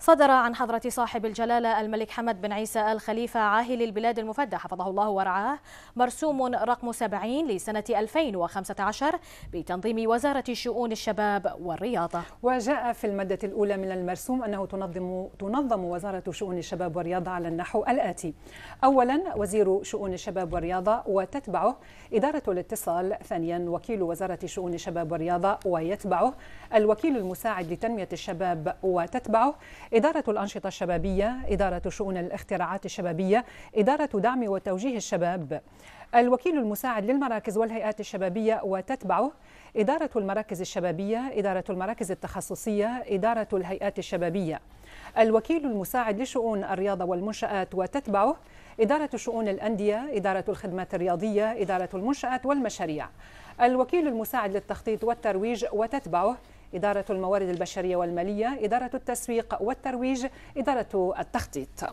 صدر عن حضرة صاحب الجلالة الملك حمد بن عيسى الخليفة عاهل البلاد المفدى حفظه الله ورعاه مرسوم رقم 70 لسنة 2015 بتنظيم وزارة شؤون الشباب والرياضة وجاء في المادة الأولى من المرسوم أنه تنظم, تنظم وزارة شؤون الشباب والرياضة على النحو الآتي أولا وزير شؤون الشباب والرياضة وتتبعه إدارة الاتصال ثانيا وكيل وزارة شؤون الشباب والرياضة ويتبعه الوكيل المساعد لتنمية الشباب وتتبعه إدارة الأنشطة الشبابية إدارة شؤون الاختراعات الشبابية إدارة دعم وتوجيه الشباب الوكيل المساعد للمراكز والهيئات الشبابية وتتبعه إدارة المراكز الشبابية إدارة المراكز التخصصية إدارة الهيئات الشبابية الوكيل المساعد لشؤون الرياضة والمنشآت وتتبعه إدارة شؤون الأندية إدارة الخدمات الرياضية إدارة المنشآت والمشاريع الوكيل المساعد للتخطيط والترويج وتتبعه إدارة الموارد البشرية والمالية إدارة التسويق والترويج إدارة التخطيط